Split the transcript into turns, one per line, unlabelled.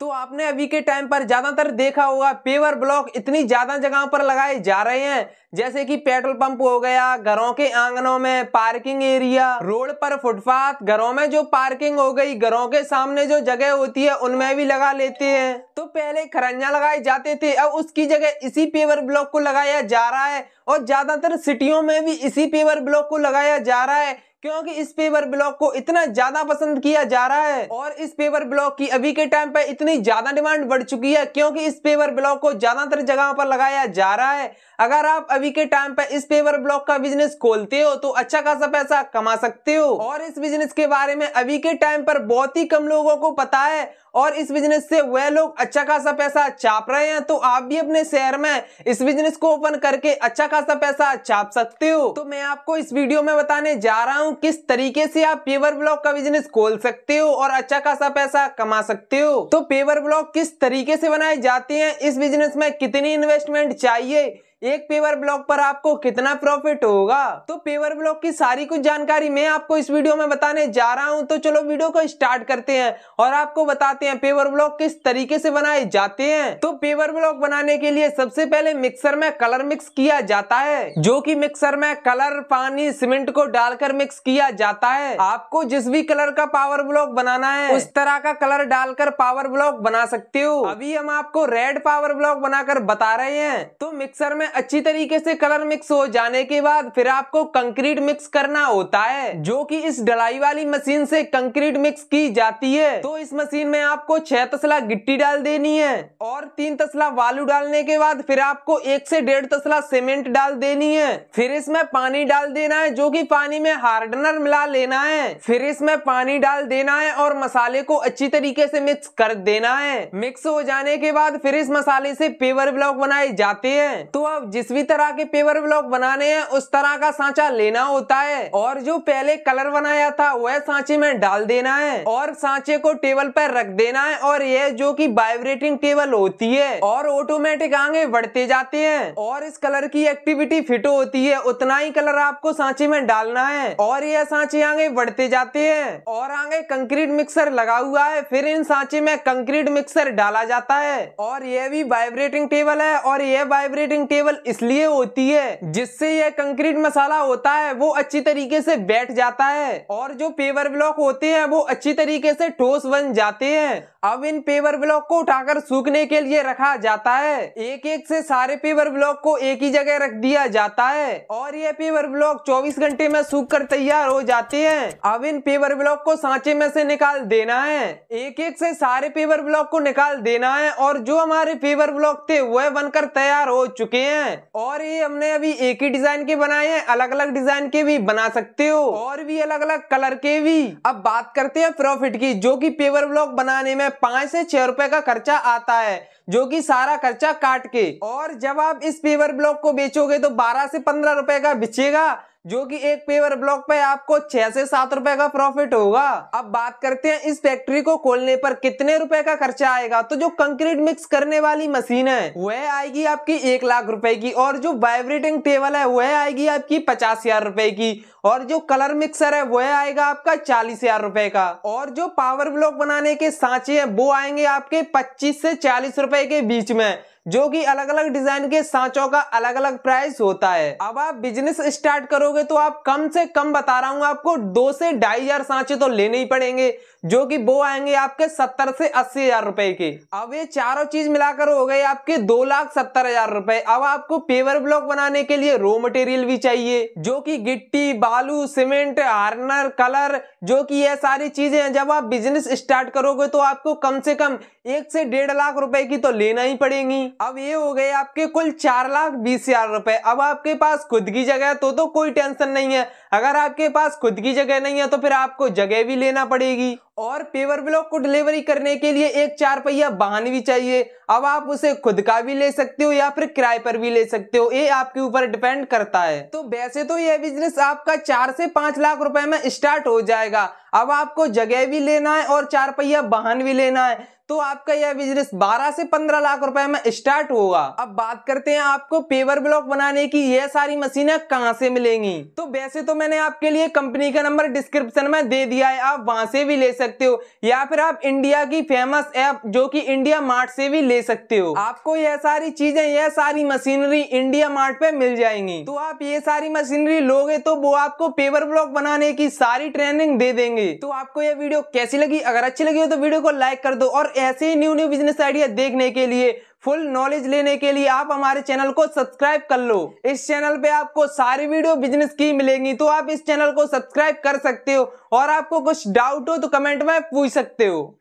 तो आपने अभी के टाइम पर ज़्यादातर देखा होगा पेवर ब्लॉक इतनी ज़्यादा जगहों पर लगाए जा रहे हैं जैसे कि पेट्रोल पंप हो गया घरों के आंगनों में पार्किंग एरिया रोड पर फुटपाथ घरों में जो पार्किंग हो गई घरों के सामने जो जगह होती है उनमें भी लगा लेते हैं तो पहले खरंजा लगाए जाते थे अब उसकी जगह इसी पेवर ब्लॉक को लगाया जा रहा है और ज़्यादातर सिटियों में भी इसी पेवर ब्लॉक को लगाया जा रहा है क्योंकि इस पेपर ब्लॉक को इतना ज्यादा पसंद किया जा रहा है और इस पेपर ब्लॉक की अभी के टाइम पर इतनी ज्यादा डिमांड बढ़ चुकी है क्योंकि इस पेपर ब्लॉक को ज्यादातर जगह पर लगाया जा रहा है अगर आप अभी के टाइम पर इस पेपर ब्लॉक का बिजनेस खोलते हो तो अच्छा खासा पैसा कमा सकते हो और इस बिजनेस के बारे में अभी के टाइम पर बहुत ही कम लोगों को पता है और इस बिजनेस से वह लोग अच्छा खासा पैसा चाप रहे हैं तो आप भी अपने शहर में इस बिजनेस को ओपन करके अच्छा खासा पैसा चाप सकते हो तो मैं आपको इस वीडियो में बताने जा रहा हूँ किस तरीके से आप पेवर ब्लॉक का बिजनेस खोल सकते हो और अच्छा खासा पैसा कमा सकते हो तो पेवर ब्लॉक किस तरीके से बनाए जाते हैं इस बिजनेस में कितनी इन्वेस्टमेंट चाहिए एक पेवर ब्लॉक पर आपको कितना प्रॉफिट होगा तो पेवर ब्लॉक की सारी कुछ जानकारी मैं आपको इस वीडियो में बताने जा रहा हूं तो चलो वीडियो को स्टार्ट करते हैं और आपको बताते हैं पेवर ब्लॉक किस तरीके से बनाए जाते हैं तो पेवर ब्लॉक बनाने के लिए सबसे पहले मिक्सर में कलर मिक्स किया जाता है जो की मिक्सर में कलर पानी सीमेंट को डालकर मिक्स किया जाता है आपको जिस भी कलर का पावर ब्लॉक बनाना है उस तरह का कलर डालकर पावर ब्लॉक बना सकते हो अभी हम आपको रेड पावर ब्लॉक बनाकर बता रहे हैं तो मिक्सर में अच्छी तरीके से कलर मिक्स हो जाने के बाद फिर आपको कंक्रीट मिक्स करना होता है जो कि इस डलाई वाली मशीन से कंक्रीट मिक्स की जाती है तो इस मशीन में आपको छह तसला गिट्टी डाल देनी है और तीन तसला वालू डालने के बाद फिर आपको एक से डेढ़ तसला सीमेंट डाल देनी है फिर इसमें पानी डाल देना है जो की पानी में हार्डनर मिला लेना है फिर इसमें पानी डाल देना है और मसाले को अच्छी तरीके से मिक्स कर देना है मिक्स हो जाने के बाद फिर इस मसाले से पेवर ब्लॉक बनाए जाते हैं तो आप ब्लॉग जिस भी तरह के पेपर ब्लॉग बनाने हैं उस तरह का सांचा लेना होता है और जो पहले कलर बनाया था वह सांचे में डाल देना है और सांचे को टेबल पर रख देना है और यह जो कि वाइब्रेटिंग टेबल होती है और ऑटोमेटिक आगे बढ़ते जाते हैं और इस कलर की एक्टिविटी फिट होती है उतना ही कलर आपको सांचे में डालना है और यह सांचे आगे बढ़ते जाते हैं और आगे कंक्रीट मिक्सर लगा हुआ है फिर इन सांचे में कंक्रीट मिक्सर डाला जाता है और यह भी वाइब्रेटिंग टेबल है और यह वाइब्रेटिंग टेबल केवल इसलिए होती है जिससे यह कंक्रीट मसाला होता है वो अच्छी तरीके से बैठ जाता है और जो पेवर ब्लॉक होते हैं वो अच्छी तरीके से ठोस बन जाते हैं अब इन पेवर ब्लॉक को उठाकर सूखने के लिए रखा जाता है एक एक से सारे पेवर ब्लॉक को एक ही जगह रख दिया जाता है और ये पेवर ब्लॉक 24 घंटे में सूख कर तैयार हो जाते हैं अब इन पेवर ब्लॉक को सांचे में से निकाल देना है एक एक से सारे पेवर ब्लॉक को निकाल देना है और जो हमारे पेवर ब्लॉक थे वह बनकर तैयार हो चुके हैं हैं और ये हमने अभी एक ही डिजाइन के बनाए हैं अलग अलग डिजाइन के भी बना सकते हो और भी अलग अलग कलर के भी अब बात करते हैं प्रॉफिट की जो कि पेपर ब्लॉक बनाने में पांच से छह रुपए का खर्चा आता है जो कि सारा खर्चा काट के और जब आप इस पेपर ब्लॉक को बेचोगे तो बारह से पंद्रह रुपए का बेचेगा जो कि एक पेवर ब्लॉक पे आपको छह से सात रुपए का प्रॉफिट होगा अब बात करते हैं इस फैक्ट्री को खोलने पर कितने रुपए का खर्चा आएगा तो जो कंक्रीट मिक्स करने वाली मशीन है वह आएगी आपकी एक लाख रुपए की और जो वाइब्रेटिंग टेबल है वह आएगी आपकी पचास हजार रुपए की और जो कलर मिक्सर है वह आएगा आपका चालीस हजार रुपए का और जो पावर ब्लॉक बनाने के सांचे है वो आएंगे आपके पच्चीस से चालीस रुपए के बीच में जो कि अलग अलग डिजाइन के सांचों का अलग अलग प्राइस होता है अब आप बिजनेस स्टार्ट करोगे तो आप कम से कम बता रहा हूँ आपको दो से ढाई हजार सांचे तो लेने ही पड़ेंगे जो कि वो आएंगे आपके सत्तर से अस्सी हजार रुपए के अब ये चारों चीज मिलाकर हो गए आपके दो लाख सत्तर हजार रुपए अब आपको पेवर ब्लॉक बनाने के लिए रो मटेरियल भी चाहिए जो कि गिट्टी बालू सीमेंट हार्नर कलर जो कि ये सारी चीजें हैं जब आप बिजनेस स्टार्ट करोगे तो आपको कम से कम एक से डेढ़ लाख रुपए की तो लेना ही पड़ेगी अब ये हो गए आपके कुल चार लाख बीस हजार रुपए अब आपके पास खुद की जगह है तो तो कोई टेंशन नहीं है अगर आपके पास खुद की जगह नहीं है तो फिर आपको जगह भी लेना पड़ेगी और पेवर ब्लॉक को डिलीवरी करने के लिए एक चार पहिया वाहन भी चाहिए अब आप उसे खुद का भी ले सकते हो या फिर किराए पर भी ले सकते हो ये आपके ऊपर डिपेंड करता है तो वैसे तो यह बिजनेस आपका चार से पांच लाख रुपए में स्टार्ट हो जाएगा अब आपको जगह भी लेना है और चार पहिया वाहन भी लेना है तो आपका यह बिजनेस 12 से 15 लाख रुपए में स्टार्ट होगा अब बात करते हैं आपको पेवर ब्लॉक बनाने की यह सारी मशीनें कहां से मिलेंगी तो वैसे तो मैंने आपके लिए कंपनी का नंबर डिस्क्रिप्शन में दे दिया है आप वहां से भी ले सकते सकते हो या फिर आप इंडिया की फेमस ऐप जो कि इंडिया मार्ट से भी ले सकते हो आपको यह सारी चीजें यह सारी मशीनरी इंडिया मार्ट पे मिल जाएंगी तो आप ये सारी मशीनरी लोगे तो वो आपको पेपर ब्लॉक बनाने की सारी ट्रेनिंग दे देंगे तो आपको यह वीडियो कैसी लगी अगर अच्छी लगी हो तो वीडियो को लाइक कर दो और ऐसे ही न्यू न्यू बिजनेस आइडिया देखने के लिए फुल नॉलेज लेने के लिए आप हमारे चैनल को सब्सक्राइब कर लो इस चैनल पे आपको सारी वीडियो बिजनेस की मिलेंगी तो आप इस चैनल को सब्सक्राइब कर सकते हो और आपको कुछ डाउट हो तो कमेंट में पूछ सकते हो